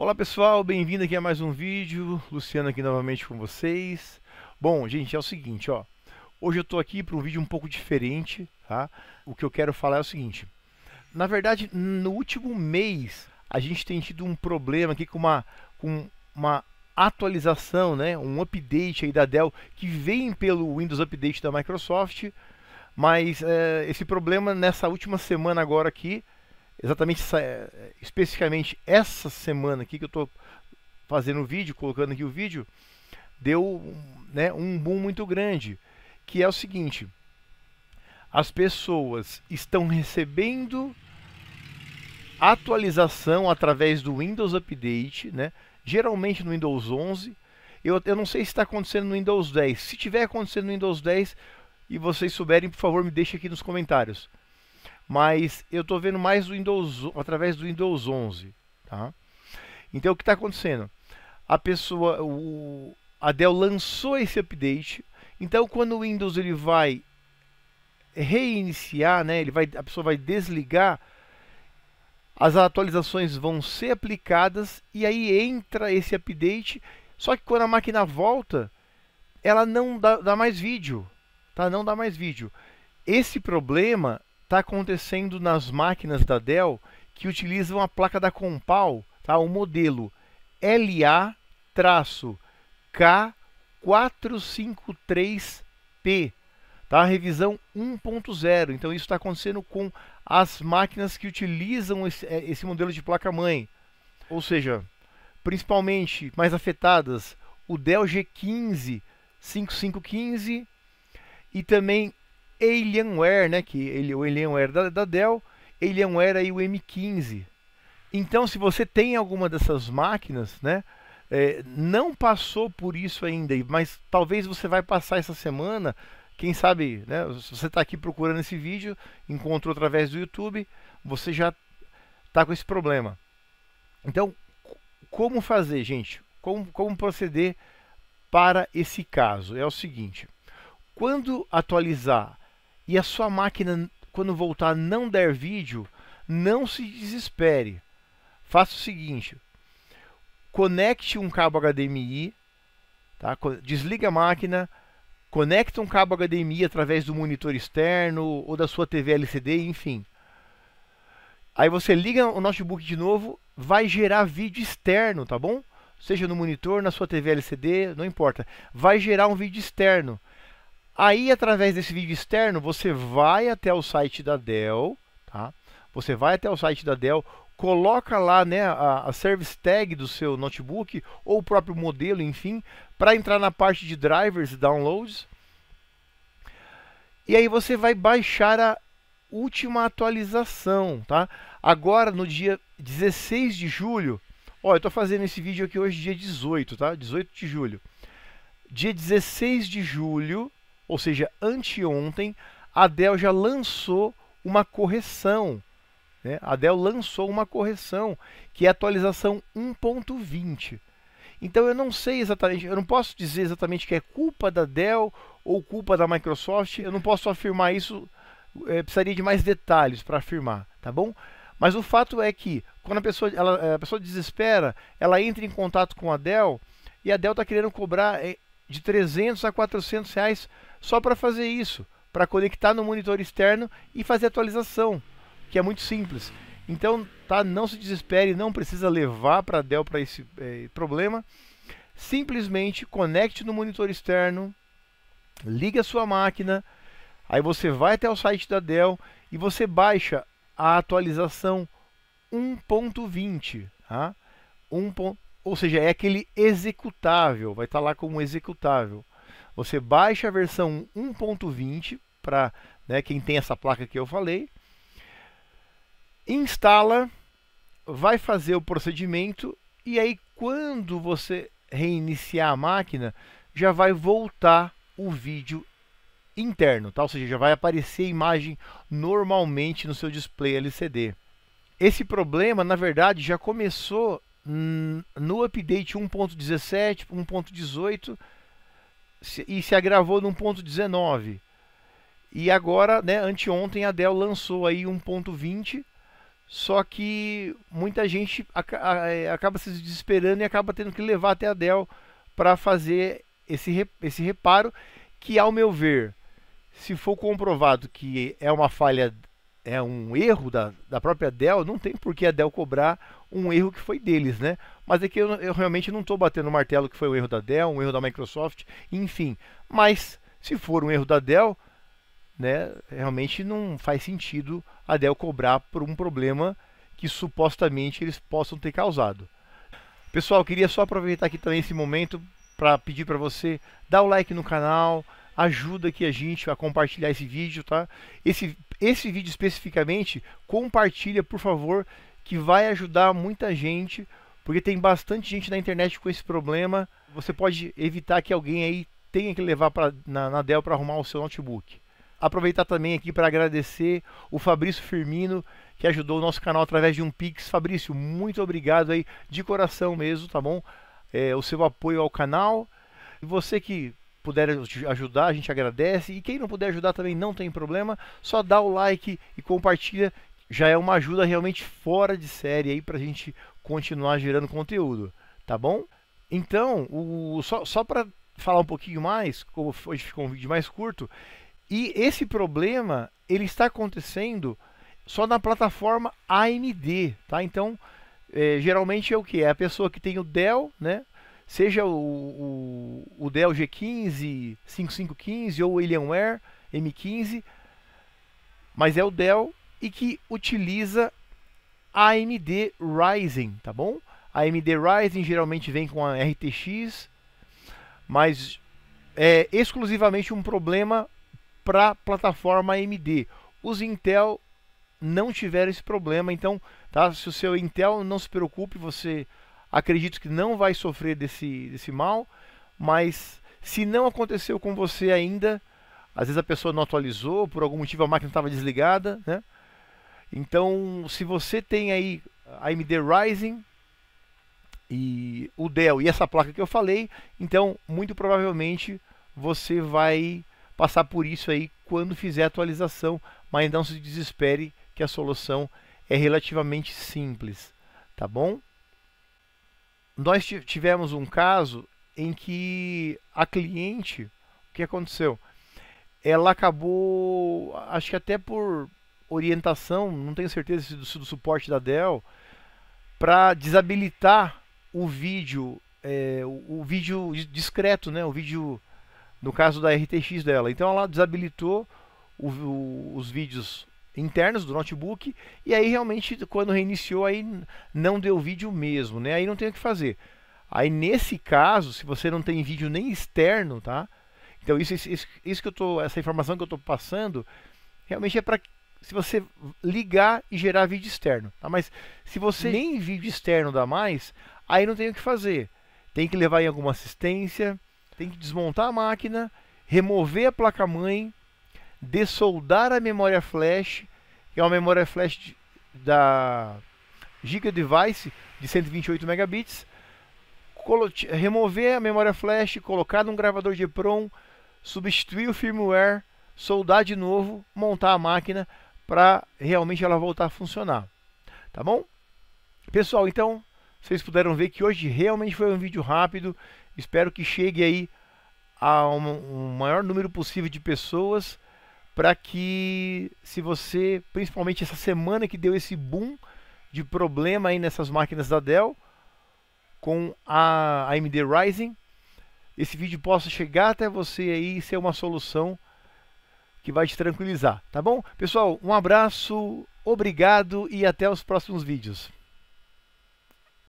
Olá pessoal, bem-vindo aqui a mais um vídeo, Luciano aqui novamente com vocês. Bom, gente, é o seguinte, ó. Hoje eu estou aqui para um vídeo um pouco diferente, tá? O que eu quero falar é o seguinte. Na verdade, no último mês, a gente tem tido um problema aqui com uma, com uma atualização, né? Um update aí da Dell que vem pelo Windows Update da Microsoft. Mas é, esse problema nessa última semana agora aqui exatamente essa, eh, especificamente essa semana aqui que eu estou fazendo o vídeo, colocando aqui o vídeo, deu né, um boom muito grande, que é o seguinte: as pessoas estão recebendo atualização através do Windows Update, né? geralmente no Windows 11. Eu, eu não sei se está acontecendo no Windows 10. Se tiver acontecendo no Windows 10 e vocês souberem, por favor, me deixe aqui nos comentários mas eu estou vendo mais do Windows através do Windows 11, tá? Então o que está acontecendo? A pessoa, o, a Dell lançou esse update, então quando o Windows ele vai reiniciar, né? Ele vai, a pessoa vai desligar, as atualizações vão ser aplicadas e aí entra esse update. Só que quando a máquina volta, ela não dá, dá mais vídeo, tá? Não dá mais vídeo. Esse problema está acontecendo nas máquinas da Dell que utilizam a placa da Compal, tá? o modelo LA-K453P, tá? a revisão 1.0. Então isso está acontecendo com as máquinas que utilizam esse, é, esse modelo de placa-mãe. Ou seja, principalmente mais afetadas, o Dell G15 5515 e também Alienware, né? Que ele, o Alienware da, da Dell, Alienware aí o M15. Então, se você tem alguma dessas máquinas, né? É, não passou por isso ainda, mas talvez você vai passar essa semana. Quem sabe, né? Se você está aqui procurando esse vídeo, encontrou através do YouTube, você já está com esse problema. Então, como fazer, gente? Como, como proceder para esse caso? É o seguinte: quando atualizar e a sua máquina, quando voltar, não der vídeo, não se desespere. Faça o seguinte: conecte um cabo HDMI, tá? desliga a máquina, conecta um cabo HDMI através do monitor externo ou da sua TV LCD, enfim. Aí você liga o notebook de novo, vai gerar vídeo externo, tá bom? Seja no monitor, na sua TV LCD, não importa. Vai gerar um vídeo externo. Aí, através desse vídeo externo, você vai até o site da Dell, tá? Você vai até o site da Dell, coloca lá né, a, a service tag do seu notebook ou o próprio modelo, enfim, para entrar na parte de drivers e downloads. E aí você vai baixar a última atualização, tá? Agora, no dia 16 de julho, ó, eu estou fazendo esse vídeo aqui hoje, dia 18, tá? 18 de julho. Dia 16 de julho, ou seja, anteontem, a Dell já lançou uma correção. Né? A Dell lançou uma correção, que é a atualização 1.20. Então eu não sei exatamente, eu não posso dizer exatamente que é culpa da Dell ou culpa da Microsoft, eu não posso afirmar isso, é, precisaria de mais detalhes para afirmar, tá bom? Mas o fato é que quando a pessoa, ela, a pessoa desespera, ela entra em contato com a Dell e a Dell está querendo cobrar é, de 300 a 400 reais só para fazer isso, para conectar no monitor externo e fazer atualização, que é muito simples. Então, tá, não se desespere, não precisa levar para Dell para esse é, problema. Simplesmente conecte no monitor externo, ligue a sua máquina, aí você vai até o site da Dell e você baixa a atualização 1.20, tá? 1. Ou seja, é aquele executável, vai estar tá lá como executável. Você baixa a versão 1.20 para né, quem tem essa placa que eu falei, instala, vai fazer o procedimento e aí quando você reiniciar a máquina já vai voltar o vídeo interno, tá? ou seja, já vai aparecer a imagem normalmente no seu display LCD. Esse problema, na verdade, já começou no update 1.17, 1.18 e se agravou no 1.19. E agora, né, anteontem a Dell lançou aí 1.20, só que muita gente é, acaba se desesperando e acaba tendo que levar até a Dell para fazer esse, esse reparo, que ao meu ver, se for comprovado que é uma falha, é um erro da, da própria Dell, não tem por que a Dell cobrar um erro que foi deles, né? Mas é que eu, eu realmente não estou batendo o martelo que foi um erro da Dell, um erro da Microsoft, enfim. Mas se for um erro da Dell, né, realmente não faz sentido a Dell cobrar por um problema que supostamente eles possam ter causado. Pessoal, queria só aproveitar aqui também esse momento para pedir para você dar o like no canal, ajuda aqui a gente a compartilhar esse vídeo, tá? Esse, esse vídeo especificamente, compartilha, por favor, que vai ajudar muita gente, porque tem bastante gente na internet com esse problema. Você pode evitar que alguém aí tenha que levar pra, na, na Dell para arrumar o seu notebook. Aproveitar também aqui para agradecer o Fabrício Firmino, que ajudou o nosso canal através de um Pix. Fabrício, muito obrigado aí, de coração mesmo, tá bom? É, o seu apoio ao canal. E você que puder ajudar, a gente agradece. E quem não puder ajudar também não tem problema, só dá o like e compartilha já é uma ajuda realmente fora de série aí para a gente continuar gerando conteúdo, tá bom? Então, o, só, só para falar um pouquinho mais, como hoje ficou um vídeo mais curto, e esse problema ele está acontecendo só na plataforma AMD, tá? Então, é, geralmente é o que? É a pessoa que tem o Dell, né? Seja o, o, o Dell G15, 5515 ou o Alienware M15, mas é o Dell e que utiliza AMD Ryzen, tá bom? AMD Ryzen geralmente vem com a RTX, mas é exclusivamente um problema para a plataforma AMD. Os Intel não tiveram esse problema, então, tá? Se o seu Intel não se preocupe, você acredito que não vai sofrer desse, desse mal, mas se não aconteceu com você ainda, às vezes a pessoa não atualizou, por algum motivo a máquina estava desligada, né? Então, se você tem aí AMD Ryzen e o Dell e essa placa que eu falei, então muito provavelmente você vai passar por isso aí quando fizer a atualização, mas não se desespere que a solução é relativamente simples, tá bom? Nós tivemos um caso em que a cliente, o que aconteceu? Ela acabou, acho que até por orientação, não tenho certeza se do, do suporte da Dell, para desabilitar o vídeo, é, o, o, vídeo discreto, né? O vídeo, no caso da RTX dela. Então ela desabilitou o, o, os vídeos internos do notebook e aí realmente quando reiniciou aí não deu vídeo mesmo, né? Aí não tem o que fazer. Aí nesse caso, se você não tem vídeo nem externo, tá? Então isso, isso, isso que eu tô, essa informação que eu estou passando, realmente é para se você ligar e gerar vídeo externo. Tá? Mas se você nem vídeo externo dá mais, aí não tem o que fazer. Tem que levar em alguma assistência, tem que desmontar a máquina, remover a placa-mãe, dessoldar a memória flash, que é uma memória flash de, da Giga Device de 128 megabits, remover a memória flash, colocar num gravador de EPROM, substituir o firmware, soldar de novo, montar a máquina para realmente ela voltar a funcionar, tá bom? Pessoal, então vocês puderam ver que hoje realmente foi um vídeo rápido. Espero que chegue aí a um, um maior número possível de pessoas para que se você, principalmente essa semana que deu esse boom de problema aí nessas máquinas da Dell com a AMD Ryzen, esse vídeo possa chegar até você aí e ser uma solução que vai te tranquilizar, tá bom? Pessoal, um abraço, obrigado e até os próximos vídeos.